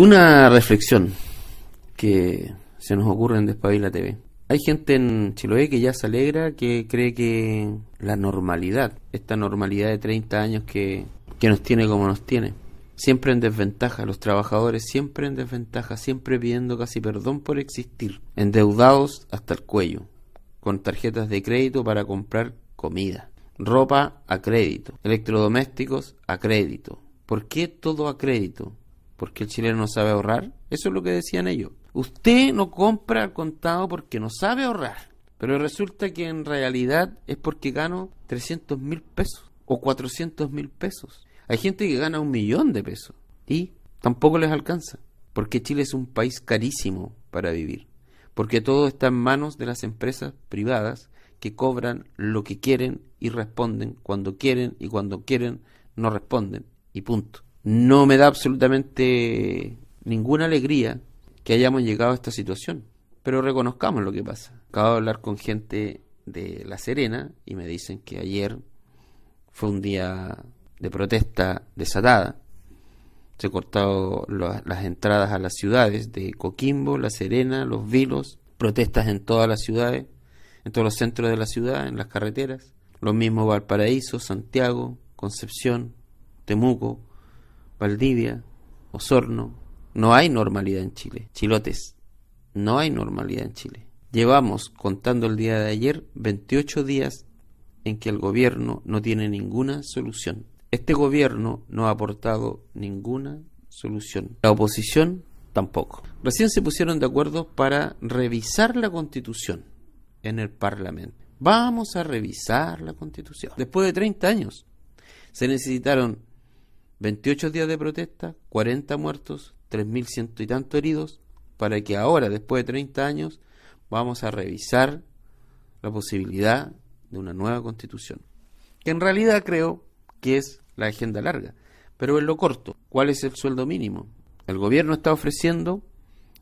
Una reflexión que se nos ocurre en Despabila TV. Hay gente en Chiloé que ya se alegra, que cree que la normalidad, esta normalidad de 30 años que, que nos tiene como nos tiene, siempre en desventaja, los trabajadores siempre en desventaja, siempre pidiendo casi perdón por existir, endeudados hasta el cuello, con tarjetas de crédito para comprar comida, ropa a crédito, electrodomésticos a crédito. ¿Por qué todo a crédito? porque el chileno no sabe ahorrar. Eso es lo que decían ellos. Usted no compra al contado porque no sabe ahorrar. Pero resulta que en realidad es porque gano 300 mil pesos o 400 mil pesos. Hay gente que gana un millón de pesos y tampoco les alcanza. Porque Chile es un país carísimo para vivir. Porque todo está en manos de las empresas privadas que cobran lo que quieren y responden cuando quieren y cuando quieren no responden. Y punto no me da absolutamente ninguna alegría que hayamos llegado a esta situación. Pero reconozcamos lo que pasa. Acabo de hablar con gente de La Serena y me dicen que ayer fue un día de protesta desatada. Se cortaron las entradas a las ciudades de Coquimbo, La Serena, Los Vilos, protestas en todas las ciudades, en todos los centros de la ciudad, en las carreteras. Lo mismo Valparaíso, Santiago, Concepción, Temuco, Valdivia, Osorno. No hay normalidad en Chile. Chilotes, no hay normalidad en Chile. Llevamos, contando el día de ayer, 28 días en que el gobierno no tiene ninguna solución. Este gobierno no ha aportado ninguna solución. La oposición tampoco. Recién se pusieron de acuerdo para revisar la constitución en el Parlamento. Vamos a revisar la constitución. Después de 30 años se necesitaron 28 días de protesta, 40 muertos, 3.100 y tanto heridos, para que ahora, después de 30 años, vamos a revisar la posibilidad de una nueva constitución. Que en realidad creo que es la agenda larga. Pero en lo corto, ¿cuál es el sueldo mínimo? El gobierno está ofreciendo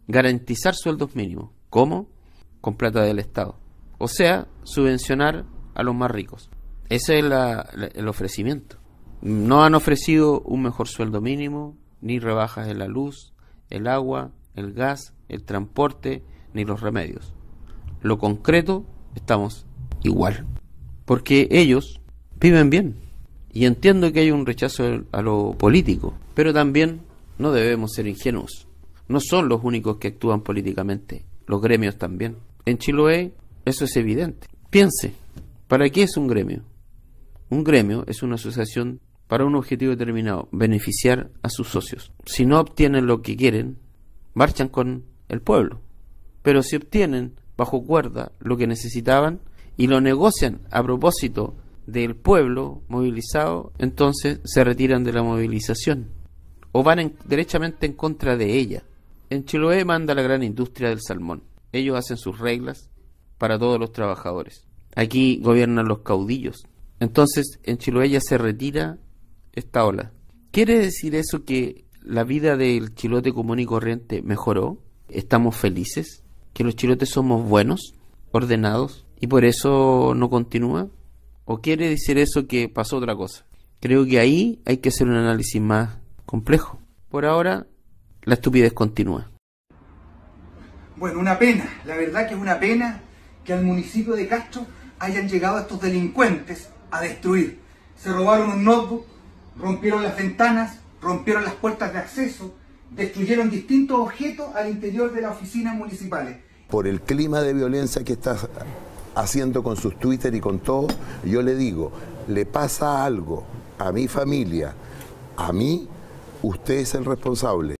garantizar sueldos mínimos. ¿Cómo? Con plata del Estado. O sea, subvencionar a los más ricos. Ese es el ofrecimiento. No han ofrecido un mejor sueldo mínimo, ni rebajas en la luz, el agua, el gas, el transporte, ni los remedios. Lo concreto, estamos igual. Porque ellos viven bien. Y entiendo que hay un rechazo a lo político, pero también no debemos ser ingenuos. No son los únicos que actúan políticamente, los gremios también. En Chiloé eso es evidente. Piense, ¿para qué es un gremio? Un gremio es una asociación para un objetivo determinado, beneficiar a sus socios. Si no obtienen lo que quieren, marchan con el pueblo. Pero si obtienen bajo cuerda lo que necesitaban y lo negocian a propósito del pueblo movilizado, entonces se retiran de la movilización o van derechamente en contra de ella. En Chiloé manda la gran industria del salmón. Ellos hacen sus reglas para todos los trabajadores. Aquí gobiernan los caudillos. Entonces en Chiloé ya se retira esta ola. ¿Quiere decir eso que la vida del chilote común y corriente mejoró? ¿Estamos felices? ¿Que los chilotes somos buenos, ordenados y por eso no continúa? ¿O quiere decir eso que pasó otra cosa? Creo que ahí hay que hacer un análisis más complejo. Por ahora, la estupidez continúa. Bueno, una pena, la verdad que es una pena que al municipio de Castro hayan llegado estos delincuentes a destruir. Se robaron un notebook, rompieron las ventanas, rompieron las puertas de acceso, destruyeron distintos objetos al interior de las oficinas municipales. Por el clima de violencia que está haciendo con sus Twitter y con todo, yo le digo, le pasa algo a mi familia, a mí, usted es el responsable.